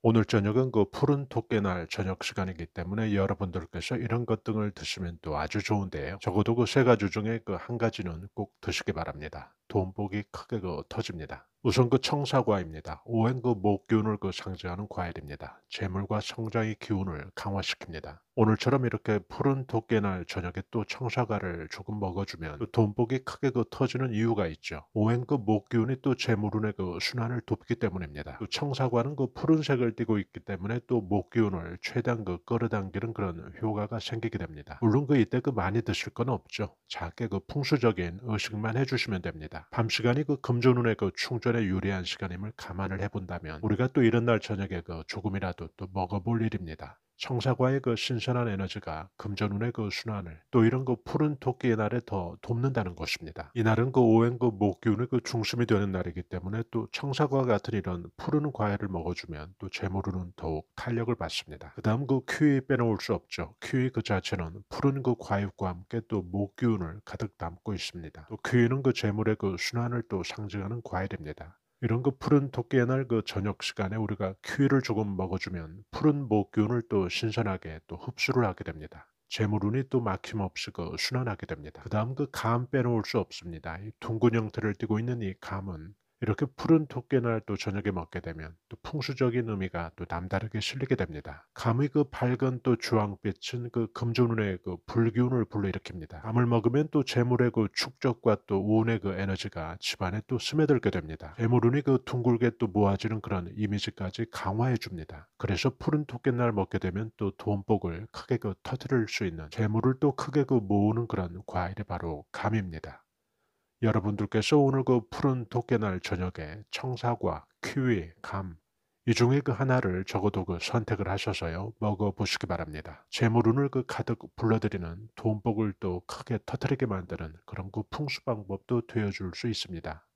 오늘 저녁은 그 푸른 토끼날 저녁 시간이기 때문에 여러분들께서 이런 것 등을 드시면 또 아주 좋은데요. 적어도 그 세 가지 중에 그 한 가지는 꼭 드시기 바랍니다. 돈복이 크게 그 터집니다. 우선 그 청사과입니다. 오행 그 목기운을 그 상징하는 과일입니다. 재물과 성장의 기운을 강화시킵니다. 오늘처럼 이렇게 푸른 도깨날 저녁에 또 청사과를 조금 먹어주면 그 돈복이 크게 그 터지는 이유가 있죠. 오행 그 목기운이 또 재물운의 그 순환을 돕기 때문입니다. 그 청사과는 그 푸른색을 띠고 있기 때문에 또 목기운을 최대한 그 끌어당기는 그런 효과가 생기게 됩니다. 물론 그 이때 그 많이 드실 건 없죠. 작게 그 풍수적인 의식만 해주시면 됩니다. 밤 시간이 그금주눈의그 충전에 유리한 시간임을 감안을 해본다면 우리가 또 이런 날 저녁에 그 조금이라도 또 먹어볼 일입니다. 청사과의 그 신선한 에너지가 금전운의 그 순환을 또 이런 그 푸른 토끼의 날에 더 돕는다는 것입니다. 이날은 그 오행 그 목기운의 그 중심이 되는 날이기 때문에 또 청사과 같은 이런 푸른 과일을 먹어주면 또 재물운은 더욱 탄력을 받습니다. 그 다음 그 큐이 빼놓을 수 없죠. 큐이 그 자체는 푸른 그 과육과 함께 또 목기운을 가득 담고 있습니다. 또 큐이는 그 재물의 그 순환을 또 상징하는 과일입니다. 이런 그 푸른 토끼의 날 그 저녁 시간에 우리가 키위를 조금 먹어주면 푸른 목균을 또 신선하게 또 흡수를 하게 됩니다. 재물운이 또 막힘없이 그 순환하게 됩니다. 그 다음 그 감 빼놓을 수 없습니다. 이 둥근 형태를 띠고 있는 이 감은 이렇게 푸른 토끼날 또 저녁에 먹게 되면 또 풍수적인 의미가 또 남다르게 실리게 됩니다. 감히 그 밝은 또 주황빛은 그금주눈의그 불기운을 불러일으킵니다. 감을 먹으면 또 재물의 그 축적과 또 운의 그 에너지가 집안에 또 스며들게 됩니다. 재물운이 그 둥글게 또 모아지는 그런 이미지까지 강화해 줍니다. 그래서 푸른 토끼날 먹게 되면 또 돈복을 크게 그 터뜨릴 수 있는 재물을 또 크게 그 모으는 그런 과일이 바로 감입니다. 여러분들께서 오늘 그 푸른 도깨날 저녁에 청사과, 키위, 감, 이 중에 그 하나를 적어도 그 선택을 하셔서요 먹어보시기 바랍니다. 재물운을 그 가득 불러들이는 돈복을 또 크게 터뜨리게 만드는 그런 그 풍수 방법도 되어줄 수 있습니다.